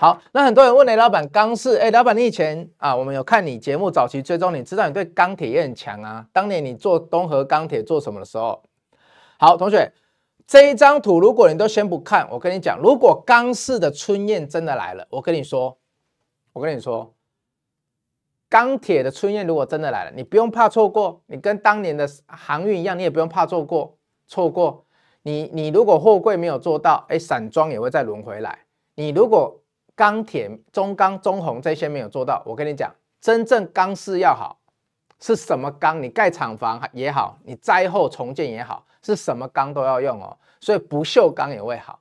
好，那很多人问雷老板钢市，哎，老板你以前啊，我们有看你节目早期追踪，你知道你对钢铁也很强啊。当年你做东河钢铁做什么的时候？好，同学，这一张图如果你都先不看，我跟你讲，如果钢市的春燕真的来了，我跟你说，我跟你说，钢铁的春燕如果真的来了，你不用怕错过，你跟当年的航运一样，你也不用怕错过，错过你，你如果货柜没有做到，哎，散装也会再轮回来。你如果钢铁、中钢、中红这些没有做到。我跟你讲，真正钢市要好，是什么钢？你盖厂房也好，你灾后重建也好，是什么钢都要用哦。所以不锈钢也会好。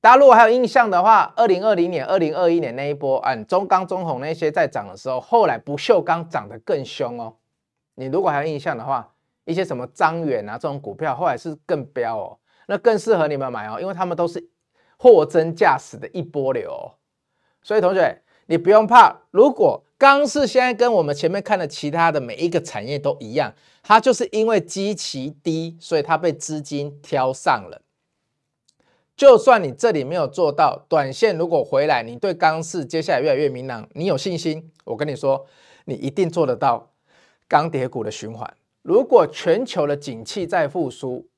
大家如果还有印象的话，二零二零年、二零二一年那一波，嗯，中钢、中红那些在涨的时候，后来不锈钢涨得更凶哦。你如果还有印象的话，一些什么张远啊这种股票，后来是更飙哦，那更适合你们买哦，因为他们都是。货真价实的一波流，所以同学你不用怕。如果钢市现在跟我们前面看的其他的每一个产业都一样，它就是因为基期低，所以它被资金挑上了。就算你这里没有做到，短线如果回来，你对钢市接下来越来越明朗，你有信心，我跟你说，你一定做得到钢铁股的循环。如果全球的景气在复苏。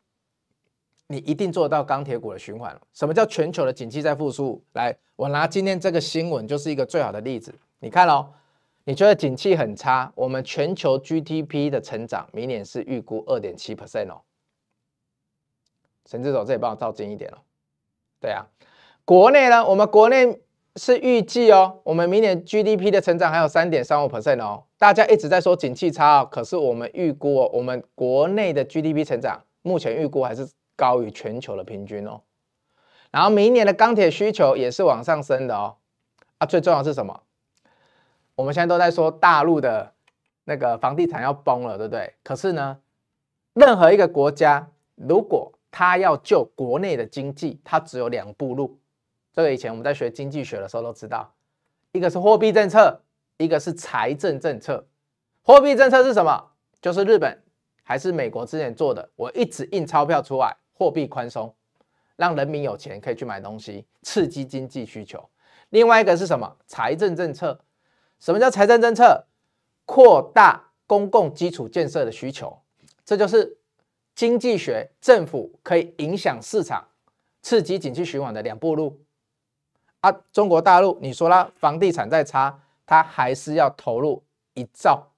你一定做得到钢铁股的循环什么叫全球的景气在复苏？来，我拿今天这个新闻就是一个最好的例子。你看哦，你觉得景气很差？我们全球 GDP 的成长明年是预估二点七 percent 哦。陈志总，这里帮我照近一点哦。对啊，国内呢，我们国内是预计哦，我们明年 GDP 的成长还有三点三五 percent 哦。大家一直在说景气差哦，可是我们预估哦，我们国内的 GDP 成长目前预估还是。高于全球的平均哦，然后明年的钢铁需求也是往上升的哦。啊，最重要是什么？我们现在都在说大陆的那个房地产要崩了，对不对？可是呢，任何一个国家如果他要救国内的经济，他只有两步路。这个以前我们在学经济学的时候都知道，一个是货币政策，一个是财政政策。货币政策是什么？就是日本还是美国之前做的，我一直印钞票出来。货币宽松，让人民有钱可以去买东西，刺激经济需求。另外一个是什么？财政政策。什么叫财政政策？扩大公共基础建设的需求。这就是经济学，政府可以影响市场，刺激经济循环的两步路。啊，中国大陆，你说啦，房地产再差，它还是要投入一兆，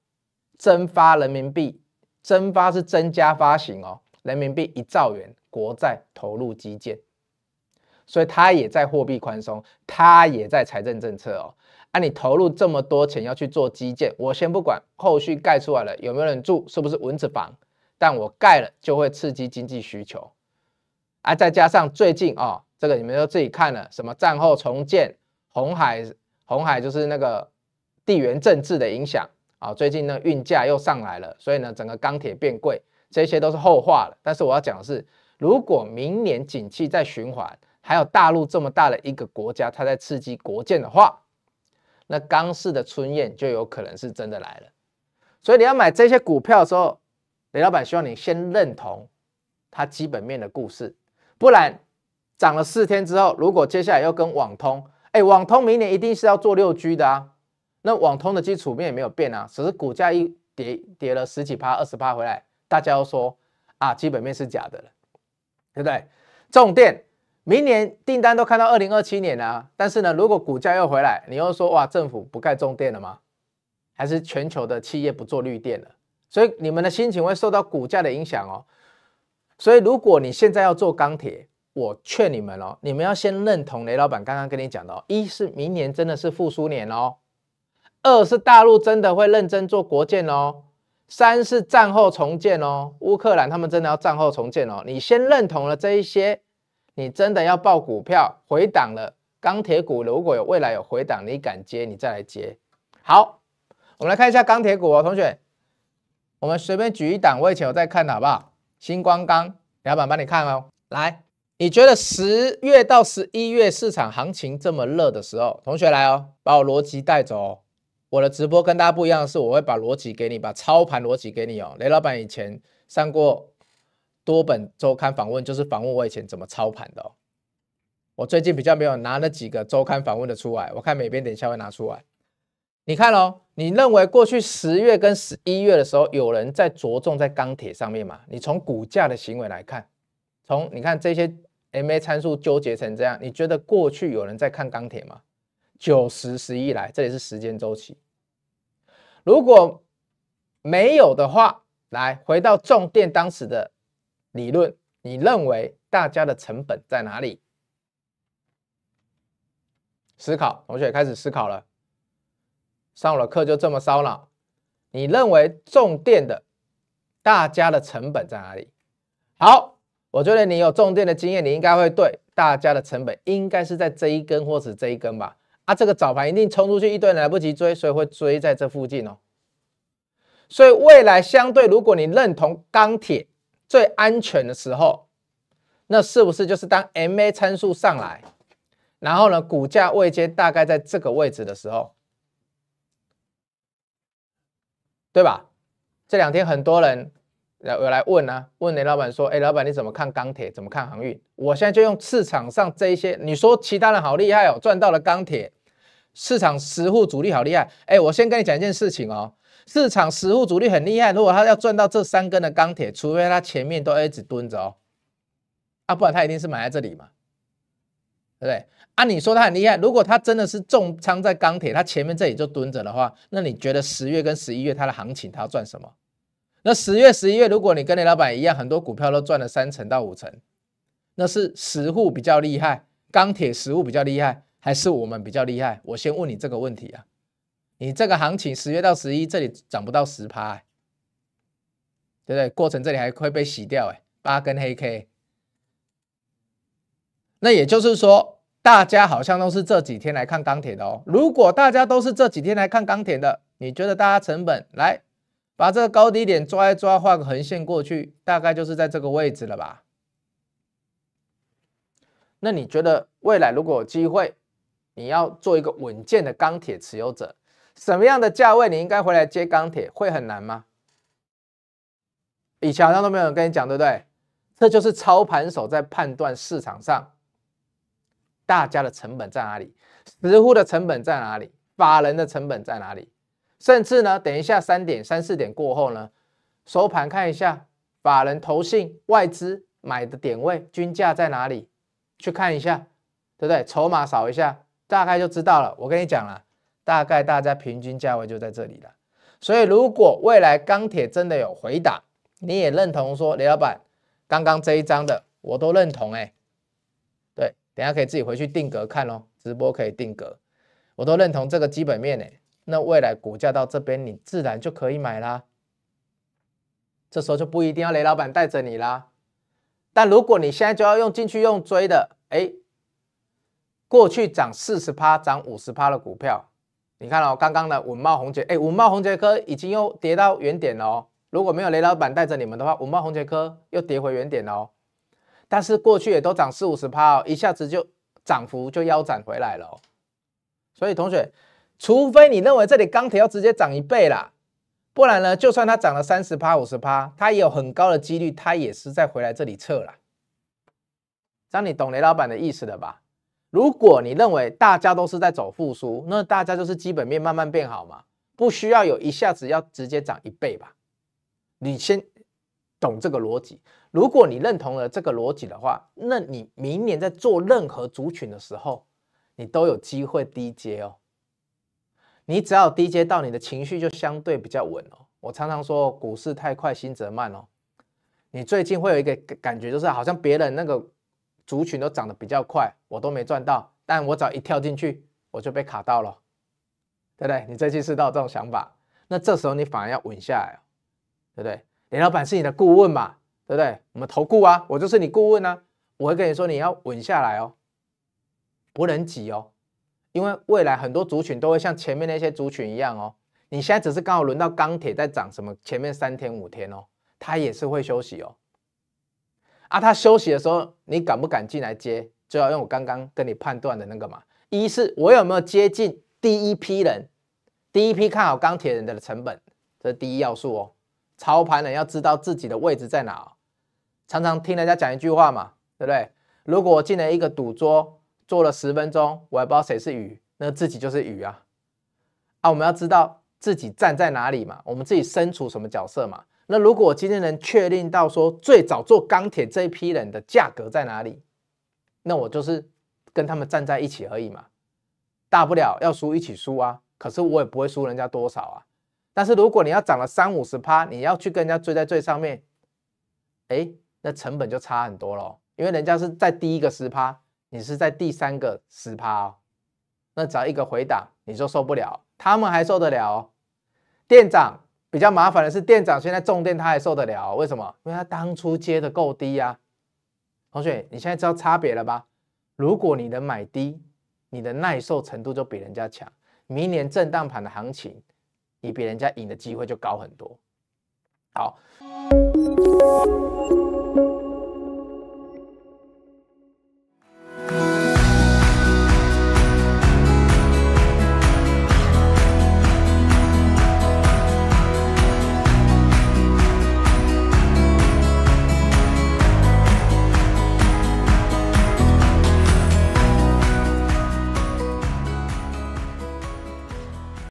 增发人民币。增发是增加发行哦，人民币一兆元。国债投入基建，所以他也在货币宽松，他也在财政政策哦。啊，你投入这么多钱要去做基建，我先不管，后续盖出来了有没有人住，是不是蚊子房？但我盖了就会刺激经济需求。啊，再加上最近啊，这个你们都自己看了，什么战后重建、红海、红海就是那个地缘政治的影响啊。最近呢运价又上来了，所以呢整个钢铁变贵，这些都是后话了。但是我要讲的是。如果明年景气再循环，还有大陆这么大的一个国家，它在刺激国建的话，那钢市的春宴就有可能是真的来了。所以你要买这些股票的时候，雷老板希望你先认同它基本面的故事，不然涨了四天之后，如果接下来要跟网通，哎，网通明年一定是要做六 G 的啊。那网通的基础面也没有变啊，只是股价一跌跌了十几趴、二十趴回来，大家都说啊，基本面是假的了。对不对？重电明年订单都看到二零二七年了，但是呢，如果股价又回来，你又说哇，政府不盖重电了吗？还是全球的企业不做绿电了？所以你们的心情会受到股价的影响哦。所以如果你现在要做钢铁，我劝你们哦，你们要先认同雷老板刚刚跟你讲的哦：一是明年真的是复苏年哦；二是大陆真的会认真做国建哦。三是战后重建哦，乌克兰他们真的要战后重建哦。你先认同了这一些，你真的要报股票回档了，钢铁股如果有未来有回档，你敢接你再来接。好，我们来看一下钢铁股哦，同学，我们随便举一档，我以前有在看的好不好？星光钢，老板帮你看哦。来，你觉得十月到十一月市场行情这么热的时候，同学来哦，把我逻辑带走，我的直播跟大家不一样，是我会把逻辑给你，把操盘逻辑给你哦。雷老板以前上过多本周刊访问，就是访问我以前怎么操盘的哦。我最近比较没有拿那几个周刊访问的出来，我看每边等一下会拿出来。你看哦，你认为过去十月跟十一月的时候有人在着重在钢铁上面嘛？你从股价的行为来看，从你看这些 MA 参数纠结成这样，你觉得过去有人在看钢铁吗？九十十一来，这里是时间周期。如果没有的话，来回到重电当时的理论，你认为大家的成本在哪里？思考，同学开始思考了。上午的课就这么烧脑。你认为重电的大家的成本在哪里？好，我觉得你有重电的经验，你应该会对大家的成本应该是在这一根或是这一根吧。啊，这个早盘一定冲出去一堆来不及追，所以会追在这附近哦。所以未来相对，如果你认同钢铁最安全的时候，那是不是就是当 MA 参数上来，然后呢股价位阶大概在这个位置的时候，对吧？这两天很多人来有来问呢，问雷老板说：“哎，老板你怎么看钢铁？怎么看航运？”我现在就用市场上这一些，你说其他人好厉害哦，赚到了钢铁。市场实户主力好厉害，哎，我先跟你讲一件事情哦，市场实户主力很厉害，如果他要赚到这三根的钢铁，除非他前面都一直蹲着哦，啊，不然他一定是买在这里嘛，对不对？按你说他很厉害，如果他真的是重仓在钢铁，他前面这里就蹲着的话，那你觉得十月跟十一月它的行情他要赚什么？那十月十一月如果你跟雷老板一样，很多股票都赚了三成到五成，那是十户比较厉害，钢铁十户比较厉害。还是我们比较厉害。我先问你这个问题啊，你这个行情十月到十一这里涨不到十趴，对不对？过程这里还会被洗掉，哎，八根黑 K。那也就是说，大家好像都是这几天来看钢铁的哦。如果大家都是这几天来看钢铁的，你觉得大家成本来把这个高低点抓一抓，画个横线过去，大概就是在这个位置了吧？那你觉得未来如果有机会？你要做一个稳健的钢铁持有者，什么样的价位你应该回来接钢铁？会很难吗？以前好像都没有人跟你讲，对不对？这就是操盘手在判断市场上大家的成本在哪里，实沪的成本在哪里，法人的成本在哪里？甚至呢，等一下三点、三四点过后呢，收盘看一下，法人、投信、外资买的点位均价在哪里？去看一下，对不对？筹码扫一下。大概就知道了。我跟你讲了，大概大家平均价位就在这里了。所以，如果未来钢铁真的有回档，你也认同说雷老板刚刚这一张的，我都认同哎。对，等下可以自己回去定格看哦。直播可以定格，我都认同这个基本面哎。那未来股价到这边，你自然就可以买啦。这时候就不一定要雷老板带着你啦。但如果你现在就要用进去用追的，哎。过去涨四十趴、涨五十趴的股票，你看哦，刚刚的五茂红杰，哎，五茂红杰科已经又跌到原点了哦。如果没有雷老板带着你们的话，五茂红杰科又跌回原点哦。但是过去也都涨四五十趴哦，一下子就涨幅就腰斩回来了。哦。所以同学，除非你认为这里钢铁要直接涨一倍啦，不然呢，就算它涨了三十趴、五十趴，它也有很高的几率，它也是再回来这里撤了。样你懂雷老板的意思了吧？如果你认为大家都是在走复苏，那大家就是基本面慢慢变好嘛，不需要有一下子要直接涨一倍吧。你先懂这个逻辑。如果你认同了这个逻辑的话，那你明年在做任何族群的时候，你都有机会低阶哦。你只要低阶到你的情绪就相对比较稳哦。我常常说股市太快，心则慢哦。你最近会有一个感觉，就是好像别人那个。族群都涨得比较快，我都没赚到，但我只要一跳进去，我就被卡到了，对不对？你这期是到这种想法，那这时候你反而要稳下来，对不对？李老板是你的顾问嘛，对不对？我们投顾啊，我就是你顾问啊，我会跟你说你要稳下来哦，不能挤哦，因为未来很多族群都会像前面那些族群一样哦，你现在只是刚好轮到钢铁在涨，什么前面三天五天哦，它也是会休息哦。啊，他休息的时候，你敢不敢进来接？就要用我刚刚跟你判断的那个嘛。一是我有没有接近第一批人，第一批看好钢铁人的成本，这是第一要素哦。操盘人要知道自己的位置在哪，常常听人家讲一句话嘛，对不对？如果我进了一个赌桌，坐了十分钟，我也不知道谁是鱼，那自己就是鱼啊！啊，我们要知道自己站在哪里嘛，我们自己身处什么角色嘛。那如果我今天能确定到说最早做钢铁这一批人的价格在哪里，那我就是跟他们站在一起而已嘛，大不了要输一起输啊，可是我也不会输人家多少啊。但是如果你要涨了三五十趴，你要去跟人家追在最上面，哎，那成本就差很多咯，因为人家是在第一个十趴，你是在第三个十趴哦，那只要一个回档你就受不了，他们还受得了，店长。比较麻烦的是，店长现在重电他也受得了，为什么？因为他当初接的够低呀。同学，你现在知道差别了吧？如果你能买低，你的耐受程度就比人家强。明年震荡盘的行情，你比人家赢的机会就高很多。好。